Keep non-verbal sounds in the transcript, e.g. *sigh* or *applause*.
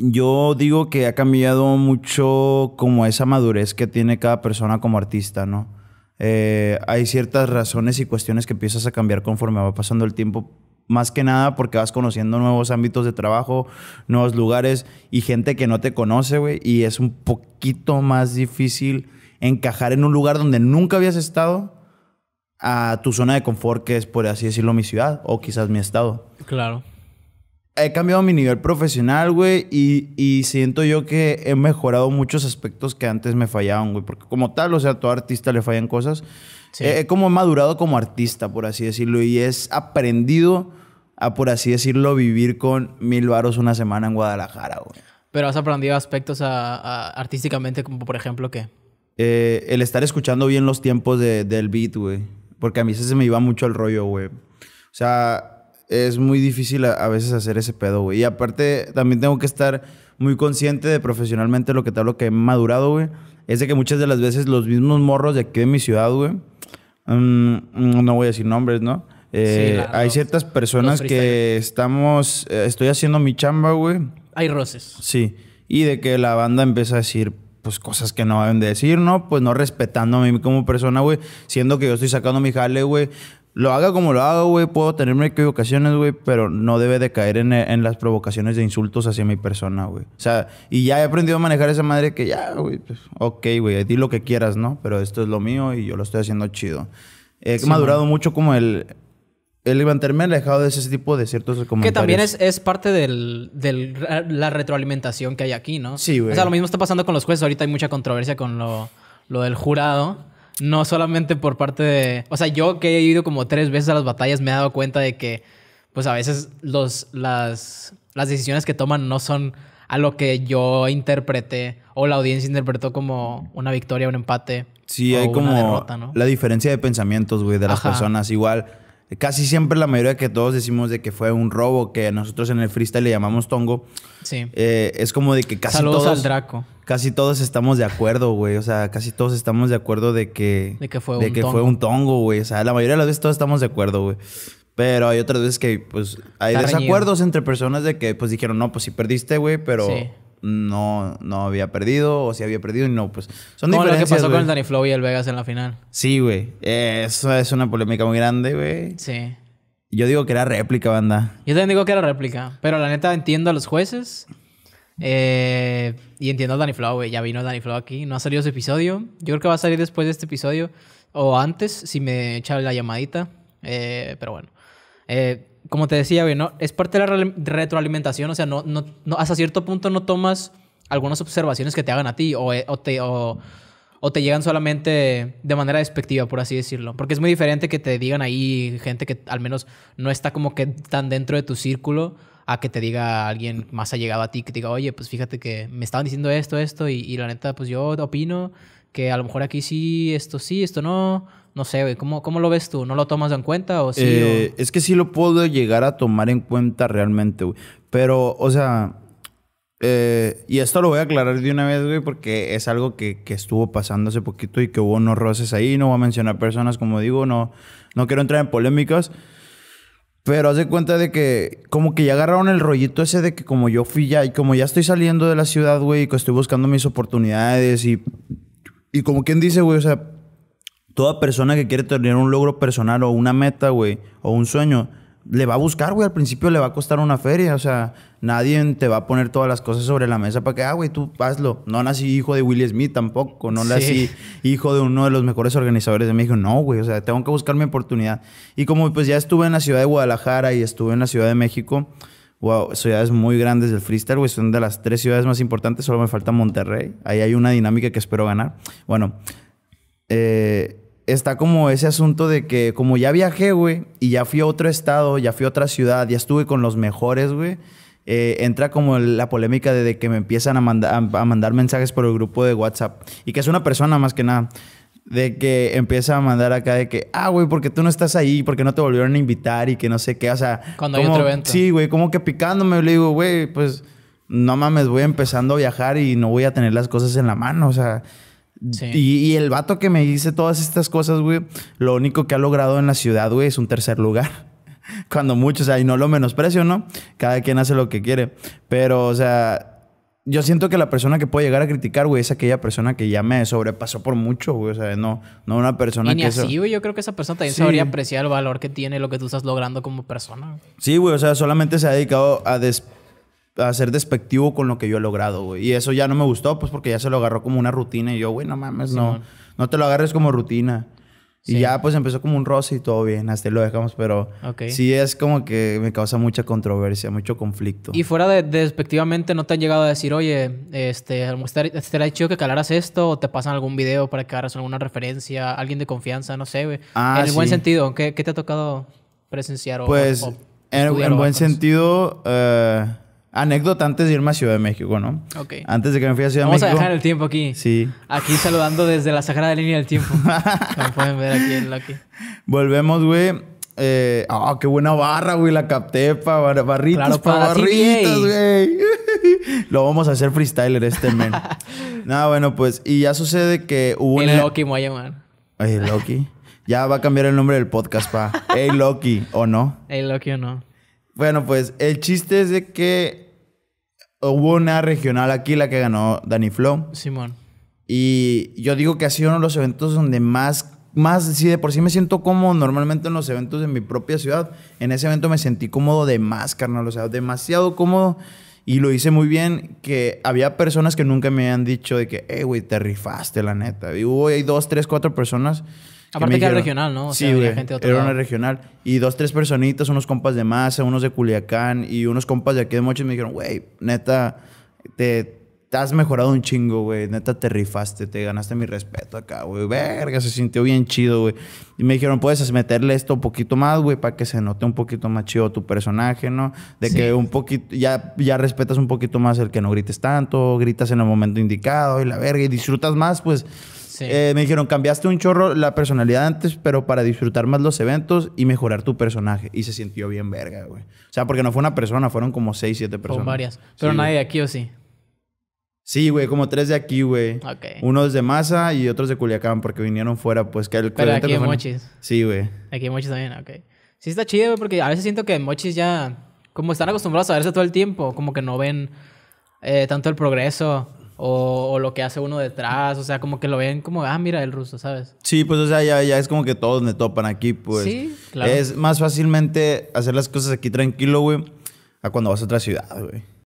yo digo que ha cambiado mucho como esa madurez que tiene cada persona como artista, ¿no? Eh, hay ciertas razones y cuestiones que empiezas a cambiar conforme va pasando el tiempo. Más que nada porque vas conociendo nuevos ámbitos de trabajo, nuevos lugares y gente que no te conoce, güey. Y es un poquito más difícil encajar en un lugar donde nunca habías estado a tu zona de confort, que es, por así decirlo, mi ciudad o quizás mi estado. Claro he cambiado mi nivel profesional, güey, y, y, siento yo que he mejorado muchos aspectos que antes me fallaban, güey. Porque como tal, o sea, a todo artista le fallan cosas. Sí. He, he como madurado como artista, por así decirlo, y es aprendido a, por así decirlo, vivir con mil varos una semana en Guadalajara, güey. Pero has aprendido aspectos a, artísticamente, como por ejemplo, ¿qué? Eh, el estar escuchando bien los tiempos del beat, güey. Porque a mí se me iba mucho el rollo, güey. O sea, es muy difícil a, veces hacer ese pedo, güey. Y aparte, también tengo que estar muy consciente de profesionalmente lo que te lo que he madurado, güey. Es de que muchas de las veces los mismos morros de aquí de mi ciudad, güey, mm, mm, no voy a decir nombres, ¿no? Eh, hay ciertas personas que estamos, eh, estoy haciendo mi chamba, güey. Hay roces. Sí. Y de que la banda empieza a decir, pues cosas que no deben de decir, ¿no? Pues no respetando a mí como persona, güey. Siendo que yo estoy sacando mi jale, güey lo haga como lo haga, güey, puedo tenerme equivocaciones, güey, pero no debe de caer en, las provocaciones de insultos hacia mi persona, güey. O sea, y ya he aprendido a manejar esa madre que ya, güey, pues, ok, güey, di lo que quieras, ¿no? Pero esto es lo mío y yo lo estoy haciendo chido. He madurado mucho como el, el levantarme alejado de ese tipo de ciertos comentarios. Que también es, parte de la retroalimentación que hay aquí, ¿no? Sí, güey. O sea, lo mismo está pasando con los jueces. Ahorita hay mucha controversia con lo, lo del jurado. No solamente por parte de... O sea, yo que he ido como tres veces a las batallas me he dado cuenta de que, pues a veces los, las, las decisiones que toman no son a lo que yo interpreté o la audiencia interpretó como una victoria, un empate. Sí, hay como derrota, ¿no? la diferencia de pensamientos, güey, de las personas. Igual, casi siempre la mayoría que todos decimos de que fue un robo, que nosotros en el freestyle le llamamos tongo. Sí. Eh, es como de que casi Saludos todos... al Draco casi todos estamos de acuerdo, güey. O sea, casi todos estamos de acuerdo de que. De que fue, un, tongo. fue güey. O sea, la mayoría de las veces todos estamos de acuerdo, güey. Pero hay otras veces que, pues, hay desacuerdos entre personas de que, pues, dijeron, no, pues si perdiste, güey, pero no, no había perdido, o si había perdido y no, pues. Son diferentes. lo que pasó con el Danny Flow y el Vegas en la final. Sí, güey. Eso es una polémica muy grande, güey. Sí. Yo digo que era réplica, banda. Yo también digo que era réplica. Pero la neta entiendo a los jueces. Eh, y entiendo a Danny Flow, Ya vino Danny Flow aquí. No ha salido ese episodio. Yo creo que va a salir después de este episodio. O antes, si me echa la llamadita. Eh, pero bueno. Eh, como te decía, güey, es parte de la retroalimentación. O sea, no, no, hasta cierto punto no tomas algunas observaciones que te hagan a ti. O, te, o, o te llegan solamente de manera despectiva, por así decirlo. Porque es muy diferente que te digan ahí gente que al menos no está como que tan dentro de tu círculo a que te diga alguien más llegado a ti, que te diga, oye, pues fíjate que me estaban diciendo esto, esto, y, y la neta, pues yo opino que a lo mejor aquí sí, esto sí, esto no. No sé, güey, ¿cómo, ¿cómo, lo ves tú? ¿No lo tomas en cuenta o sí? Eh, es que sí lo puedo llegar a tomar en cuenta realmente, güey. Pero, o sea, eh, y esto lo voy a aclarar de una vez, güey, porque es algo que, que, estuvo pasando hace poquito y que hubo unos roces ahí. No voy a mencionar personas, como digo, no, no quiero entrar en polémicas. Pero haz de cuenta de que como que ya agarraron el rollito ese de que como yo fui ya y como ya estoy saliendo de la ciudad, güey, y que estoy buscando mis oportunidades y... Y como quien dice, güey, o sea, toda persona que quiere tener un logro personal o una meta, güey, o un sueño, le va a buscar, güey. Al principio le va a costar una feria. O sea, nadie te va a poner todas las cosas sobre la mesa para que, ah, güey, tú hazlo. No nací hijo de Willie Smith tampoco. No nací hijo de uno de los mejores organizadores de México. No, güey. O sea, tengo que buscar mi oportunidad. Y como pues ya estuve en la ciudad de Guadalajara y estuve en la ciudad de México. Wow, ciudades muy grandes del freestyle, güey. Son de las tres ciudades más importantes. Solo me falta Monterrey. Ahí hay una dinámica que espero ganar. Bueno, eh, está como ese asunto de que como ya viajé, güey, y ya fui a otro estado, ya fui a otra ciudad, ya estuve con los mejores, güey. Eh, entra como la polémica de, que me empiezan a, a, mandar mensajes por el grupo de WhatsApp. Y que es una persona más que nada. De que empieza a mandar acá de que, ah, güey, porque tú no estás ahí, porque no te volvieron a invitar y que no sé qué. O sea, cuando como, hay otro evento. Sí, güey, como que picándome, le digo, güey, pues no mames, voy empezando a viajar y no voy a tener las cosas en la mano. O sea, y, el vato que me dice todas estas cosas, güey, lo único que ha logrado en la ciudad, güey, es un tercer lugar. *laughs* Cuando muchos, o sea, y no lo menosprecio, ¿no? Cada quien hace lo que quiere. Pero, o sea, yo siento que la persona que puede llegar a criticar, güey, es aquella persona que ya me sobrepasó por mucho, güey. O sea, no, no una persona y ni así, güey. Yo creo que esa persona también se sabría apreciar el valor que tiene lo que tú estás logrando como persona. Sí, güey. O sea, solamente se ha dedicado a hacer ser despectivo con lo que yo he logrado, güey. Y eso ya no me gustó, pues porque ya se lo agarró como una rutina. Y yo, güey, no mames, no, no te lo agarres como rutina. Y ya pues empezó como un roce y todo bien, hasta ahí lo dejamos, pero sí es como que me causa mucha controversia, mucho conflicto. Y fuera de, despectivamente, ¿no te han llegado a decir, oye, este, estaría chido que calaras esto o te pasan algún video para que hagas alguna referencia, alguien de confianza, no sé, güey? Ah, en el buen sentido, ¿qué, te ha tocado presenciar o Pues en, buen sentido... Eh, Anécdota antes de irme a Ciudad de México, ¿no? Ok. Antes de que me fui a Ciudad de México. Vamos a dejar el tiempo aquí. Sí. Aquí saludando desde la sagrada línea del tiempo. *laughs* Como pueden ver aquí en Loki. Volvemos, güey. Eh, ah, qué buena barra, güey. La capté para barritas, para, barritas, güey. *laughs* Lo vamos a hacer freestyler este men. *laughs* Nada, bueno, pues. Y ya sucede que hubo El Loki me voy a llamar. Loki. ya va a cambiar el nombre del podcast pa. Hey, Loki, ¿o no? Hey, Loki, ¿o no? Bueno, pues el chiste es de que hubo una regional aquí, la que ganó Danny Flow. Simón. Y yo digo que ha sido uno de los eventos donde más, más, sí, de por sí me siento cómodo normalmente en los eventos de mi propia ciudad, en ese evento me sentí cómodo de más, carnal, o sea, demasiado cómodo. Y lo hice muy bien, que había personas que nunca me habían dicho de que, hey, eh, güey, te rifaste, la neta. Y hubo hay dos, tres, cuatro personas Aparte que, era regional, ¿no? sí, era una regional. Y dos, tres personitas, unos compas de Maza, unos de Culiacán y unos compas de aquí de Mochis me dijeron, güey, neta, te, has mejorado un chingo, güey. Neta, te rifaste, te ganaste mi respeto acá, güey. Verga, se sintió bien chido, güey. Y me dijeron, puedes meterle esto un poquito más, güey, para que se note un poquito más chido tu personaje, ¿no? De que un poquito, ya, ya respetas un poquito más el que no grites tanto, gritas en el momento indicado y la verga, y disfrutas más, pues eh, me dijeron, cambiaste un chorro la personalidad antes, pero para disfrutar más los eventos y mejorar tu personaje. Y se sintió bien verga, güey. O sea, porque no fue una persona, fueron como seis, siete personas. Fueron varias. Pero nadie de aquí, ¿o sí? Sí, güey, como tres de aquí, güey. Uno Unos de Masa y otros de Culiacán, porque vinieron fuera, pues que el Pero aquí en Mochis. Sí, güey. Aquí hay Mochis también, ok. Sí, está chido, güey, porque a veces siento que Mochis ya, como están acostumbrados a verse todo el tiempo, como que no ven eh, tanto el progreso o, lo que hace uno detrás, o sea, como que lo ven como, ah, mira el ruso, ¿sabes? Sí, pues, o sea, ya, ya es como que todos me topan aquí, pues. Sí, claro. Es más fácilmente hacer las cosas aquí tranquilo, güey, a cuando vas a otra ciudad, güey.